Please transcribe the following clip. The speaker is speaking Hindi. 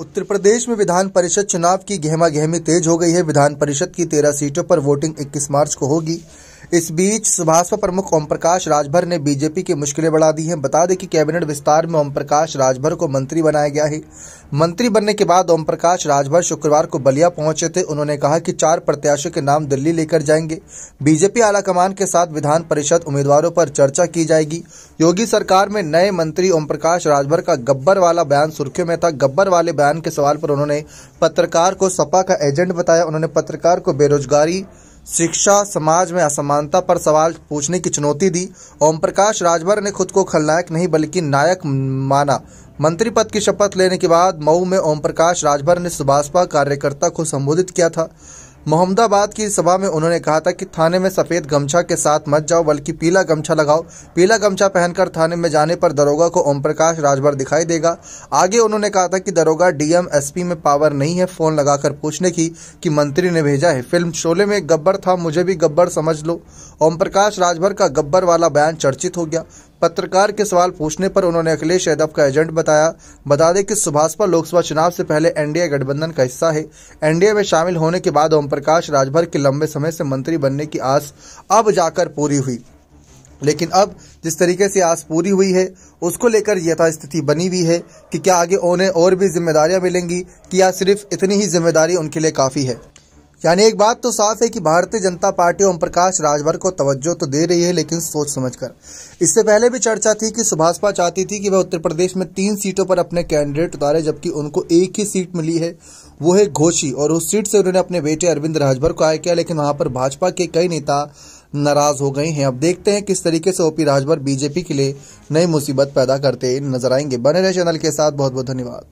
उत्तर प्रदेश में विधान परिषद चुनाव की गहमा गहमी तेज हो गई है विधान परिषद की तेरह सीटों पर वोटिंग 21 मार्च को होगी इस बीच सुभाषपा प्रमुख ओम प्रकाश राजभर ने बीजेपी की मुश्किलें बढ़ा दी हैं बता दें कि कैबिनेट विस्तार में ओम प्रकाश राजभर को मंत्री बनाया गया है मंत्री बनने के बाद ओम प्रकाश राजभर शुक्रवार को बलिया पहुंचे थे उन्होंने कहा कि चार प्रत्याशियों के नाम दिल्ली लेकर जाएंगे बीजेपी आलाकमान के साथ विधान परिषद उम्मीदवारों पर चर्चा की जाएगी योगी सरकार में नए मंत्री ओम प्रकाश राजभर का गब्बर वाला बयान सुर्खियों में था गब्बर वाले बयान के सवाल पर उन्होंने पत्रकार को सपा का एजेंट बताया उन्होंने पत्रकार को बेरोजगारी शिक्षा समाज में असमानता पर सवाल पूछने की चुनौती दी ओम प्रकाश राजभर ने खुद को खलनायक नहीं बल्कि नायक माना मंत्री पद की शपथ लेने के बाद मऊ में ओम प्रकाश राजभर ने सुभाषपा कार्यकर्ता को संबोधित किया था मोहम्मदाबाद की सभा में उन्होंने कहा था कि थाने में सफ़ेद गमछा के साथ मत जाओ बल्कि पीला गमछा लगाओ पीला गमछा पहनकर थाने में जाने पर दरोगा को ओम प्रकाश राजभर दिखाई देगा आगे उन्होंने कहा था कि दरोगा डीएम एसपी में पावर नहीं है फ़ोन लगाकर पूछने की कि मंत्री ने भेजा है फिल्म शोले में गब्बर था मुझे भी गब्बर समझ लो ओम प्रकाश राजभर का गब्बर वाला बयान चर्चित हो गया पत्रकार के सवाल पूछने पर उन्होंने अखिलेश यादव का एजेंट बताया बता दें कि सुभाष पर लोकसभा चुनाव से पहले एनडीए गठबंधन का हिस्सा है एनडीए में शामिल होने के बाद ओम प्रकाश राजभर के लंबे समय से मंत्री बनने की आस अब जाकर पूरी हुई लेकिन अब जिस तरीके से आस पूरी हुई है उसको लेकर यथास्थिति बनी हुई है कि क्या आगे उन्हें और भी जिम्मेदारियां मिलेंगी कि या सिर्फ इतनी ही जिम्मेदारी उनके लिए काफ़ी है यानी एक बात तो साफ है कि भारतीय जनता पार्टी ओम प्रकाश राजभर को तवज्जो तो दे रही है लेकिन सोच समझ कर इससे पहले भी चर्चा थी कि सुभाषपा चाहती थी कि वह उत्तर प्रदेश में तीन सीटों पर अपने कैंडिडेट उतारे जबकि उनको एक ही सीट मिली है वो है घोषी और उस सीट से उन्होंने अपने बेटे अरविंद राजभर को आय किया लेकिन वहां पर भाजपा के कई नेता नाराज हो गए हैं अब देखते हैं किस तरीके से ओपी राजभर बीजेपी के लिए नई मुसीबत पैदा करते नजर आएंगे बने रहे चैनल के साथ बहुत बहुत धन्यवाद